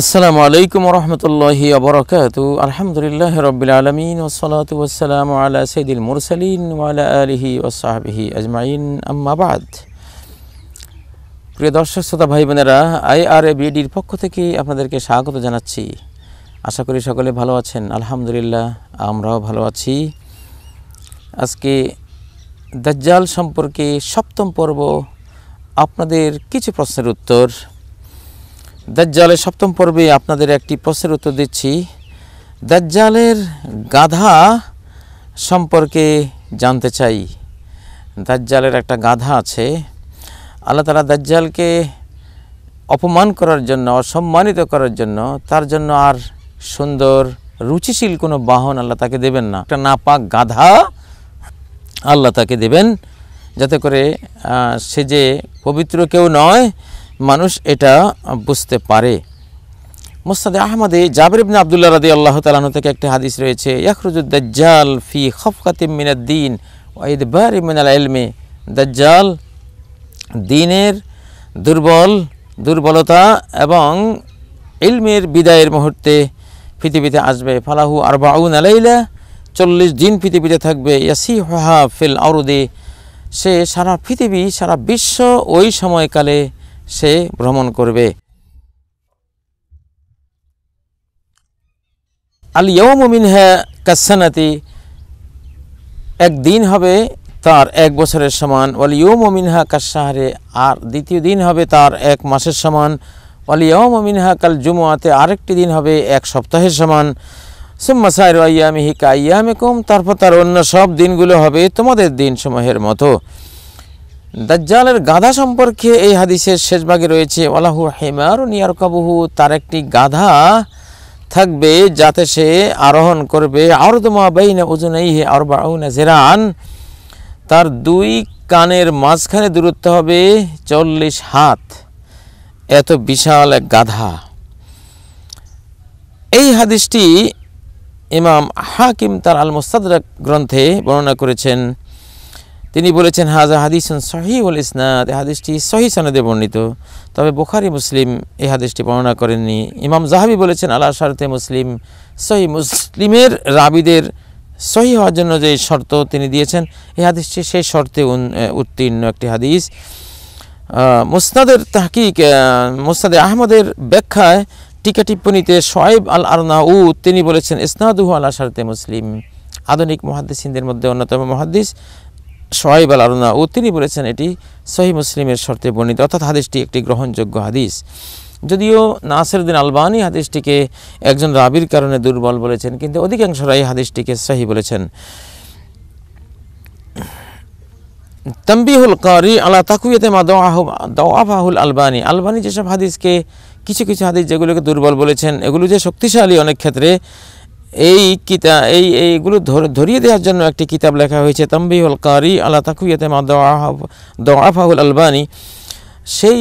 আসসালামু আলাইকুম রহমতুল্লাহি আবরকাত আলহামদুলিল্লাহ রবিল আলমিন ওসলাত ওসালাম আলা সঈদুল মুরসালিন ওয়ালা আলহি ওসাহাবিহি আজমাইন আম্মাবাদ প্রিয় দর্শক শ্রোতা ভাই বোনেরা আই আর এ বিডির পক্ষ থেকে আপনাদেরকে স্বাগত জানাচ্ছি আশা করি সকলে ভালো আছেন আলহামদুলিল্লাহ আমরাও ভালো আছি আজকে দাজ্জাল সম্পর্কে সপ্তম পর্ব আপনাদের কিছু প্রশ্নের উত্তর দাজ্জালের সপ্তম পর্বে আপনাদের একটি প্রশ্নের উত্তর দিচ্ছি দাজ্জালের গাধা সম্পর্কে জানতে চাই দাজ্জালের একটা গাধা আছে আল্লাহ তালা দাজ্জালকে অপমান করার জন্য অসম্মানিত করার জন্য তার জন্য আর সুন্দর রুচিশীল কোনো বাহন আল্লাহ তাকে দেবেন না একটা নাপাক গাধা আল্লাহ তাকে দেবেন যাতে করে সে যে পবিত্র কেউ নয় মানুষ এটা বুঝতে পারে মোস্তাদে আহমদে জাবির ইবনে আবদুল্লাহ রাদি আল্লাহ তালন থেকে একটি হাদিস রয়েছে ইয়াকরুজুদ দাজ্জাল ফি খফকাতিম মিনাদ্দিন ওয়াইদ বার মিনাল এলমে দাজ্জাল দিনের দুর্বল দুর্বলতা এবং ইলমের বিদায়ের মুহূর্তে পৃথিবীতে আসবে ফালাহু আর বাউন আলাইলা চল্লিশ দিন পৃথিবীতে থাকবে ইয়াসি হা ফিল আউরুদে সে সারা পৃথিবী সারা বিশ্ব ওই সময়কালে সে ভ্রমণ করবে আল ইয়ৌমিন হ্যা কাসানাতি একদিন হবে তার এক বছরের সমান মমিন হা কাশাহারে আর দ্বিতীয় দিন হবে তার এক মাসের সমান ওয়ালিয়ম মিনহা কাল জুমুয়াতে আরেকটি দিন হবে এক সপ্তাহের সমান সুম্মা সাইর আয়ামিহি কম তারপর তার অন্য সব দিনগুলো হবে তোমাদের দিন দিনসমূহের মতো দাজ্জালের গাধা সম্পর্কে এই হাদিসের শেষ ভাগে রয়েছে ওলাহু হেমার নিয়ারকাবহু তার একটি গাধা থাকবে যাতে সে আরোহণ করবে আরদমা বেইনা ওজনাই হে আর বাউনা জেরান তার দুই কানের মাঝখানে দূরত্ব হবে চল্লিশ হাত এত বিশাল এক গাধা এই হাদিসটি ইমাম হাকিম তার আল মোস্তাদ গ্রন্থে বর্ণনা করেছেন তিনি বলেছেন হাজা হাদিসন সহিউল ইসনাদ এই হাদিসটি সহি সনদে বর্ণিত তবে বোখারি মুসলিম এই হাদিসটি বর্ণনা করেননি ইমাম জাহাবি বলেছেন আলা শারতে মুসলিম সহি মুসলিমের রাবিদের সহি হওয়ার জন্য যে শর্ত তিনি দিয়েছেন এই হাদিসটি সেই শর্তে উত্তীর্ণ একটি হাদিস মুসনাদের তাহকিক মুসনাদে আহমদের ব্যাখ্যায় টিকা টিপ্পণীতে সোয়েব আল আরনাউ তিনি বলেছেন ইসনাদু আলা শারতে মুসলিম আধুনিক মহাদ্দিসিনদের মধ্যে অন্যতম মহাদ্দিস সোহাইব আল আলনা ও তিনি বলেছেন এটি সহি মুসলিমের শর্তে বর্ণিত অর্থাৎ হাদিসটি একটি গ্রহণযোগ্য হাদিস যদিও নাসিরুদ্দিন আলবানি হাদিসটিকে একজন রাবির কারণে দুর্বল বলেছেন কিন্তু অধিকাংশরাই হাদিসটিকে সহি বলেছেন তম্বিহুল কারি আলা তাকুয়েতে মা দোয়াফাহুল আলবানি আলবানি যেসব হাদিসকে কিছু কিছু হাদিস যেগুলোকে দুর্বল বলেছেন এগুলো যে শক্তিশালী অনেক ক্ষেত্রে এই কিতা এই এইগুলো ধরিয়ে দেওয়ার জন্য একটি কিতাব লেখা হয়েছে তাম্বিহুল কারি আল্লাহ তাকুয়েতে মা দোয়াফাহুল আলবানি সেই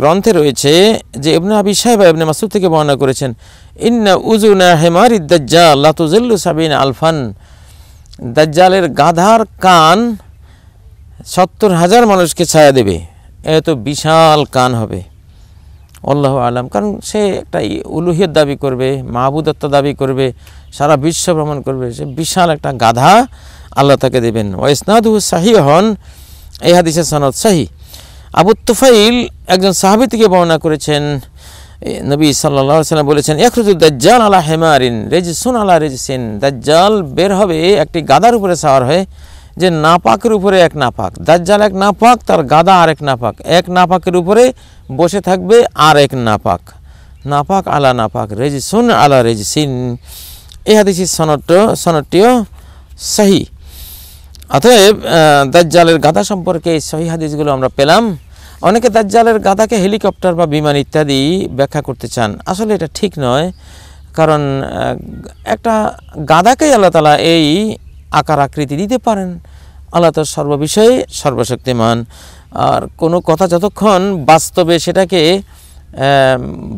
গ্রন্থে রয়েছে যে ইবনে আবি সাহেব ইবনে মাসুদ থেকে বর্ণনা করেছেন ইন্না উজুনা হেমার ইদ্দাজ্জা লাতুজুল্লু সাবিন আলফান দাজ্জালের গাধার কান সত্তর হাজার মানুষকে ছায়া দেবে এত বিশাল কান হবে আল্লাহ আলাম কারণ সে একটা উলুহিয়ত দাবি করবে মাহবুদত্ত দাবি করবে সারা বিশ্ব ভ্রমণ করবে সে বিশাল একটা গাধা আল্লাহ তাকে দেবেন ওয়াইসনাদু শাহী হন এই হাদিসের সনদ শাহী আবু তুফাইল একজন সাহাবি থেকে বর্ণনা করেছেন নবী সাল্লাহ সাল্লাম বলেছেন একরুজু দাজ্জাল আলা হেমারিন রেজ সুন আলা রেজ সিন দাজ্জাল বের হবে একটি গাধার উপরে সাওয়ার হয়ে যে নাপাকের উপরে এক নাপাক দাজ্জাল এক নাপাক তার গাদা আর এক নাপাক এক নাপাকের উপরে বসে থাকবে আর এক নাপাক নাপাক আলা নাপাক সুন আলা রেজিসিন এই হাদিসি সনট সনটিও সহি অতএব দাজ্জালের গাদা সম্পর্কে এই সহি হাদিসগুলো আমরা পেলাম অনেকে দাজ্জালের গাদাকে হেলিকপ্টার বা বিমান ইত্যাদি ব্যাখ্যা করতে চান আসলে এটা ঠিক নয় কারণ একটা গাদাকেই আল্লাহ তালা এই আকার আকৃতি দিতে পারেন আল্লাহ তার সর্ববিষয়ে সর্বশক্তিমান আর কোনো কথা যতক্ষণ বাস্তবে সেটাকে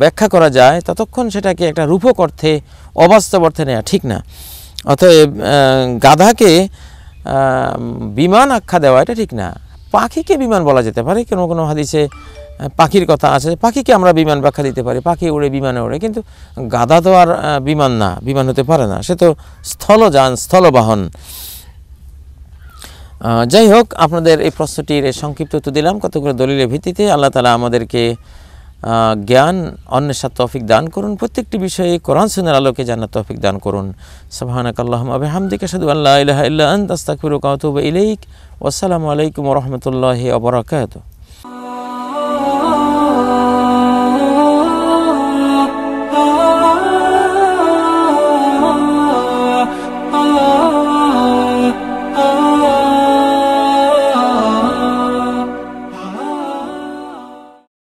ব্যাখ্যা করা যায় ততক্ষণ সেটাকে একটা রূপক অর্থে অবাস্তব অর্থে নেওয়া ঠিক না অতএব গাধাকে বিমান আখ্যা দেওয়া এটা ঠিক না পাখিকে বিমান বলা যেতে পারে কোনো কোনো হাদিসে পাখির কথা আছে পাখিকে আমরা বিমান ব্যাখ্যা দিতে পারি পাখি উড়ে বিমানে উড়ে কিন্তু গাধা তো আর বিমান না বিমান হতে পারে না সে তো স্থলযান স্থলবাহন যাই হোক আপনাদের এই প্রশ্নটির সংক্ষিপ্ত তো দিলাম কতগুলো দলিলের ভিত্তিতে আল্লাহ তালা আমাদেরকে জ্ঞান অন্যের সাথে তফিক দান করুন প্রত্যেকটি বিষয়ে কোরআন সুনের আলোকে জানার তফিক দান করুন সাবাহানাক আল্লাহম আবে হামদিকে সাদু আল্লাহ ইলাহা ইল্লা আন্তাস্তাকফিরুকা ইলাইক ওয়াসসালামু আলাইকুম রহমতুল্লাহ রাহমাতুল্লাহি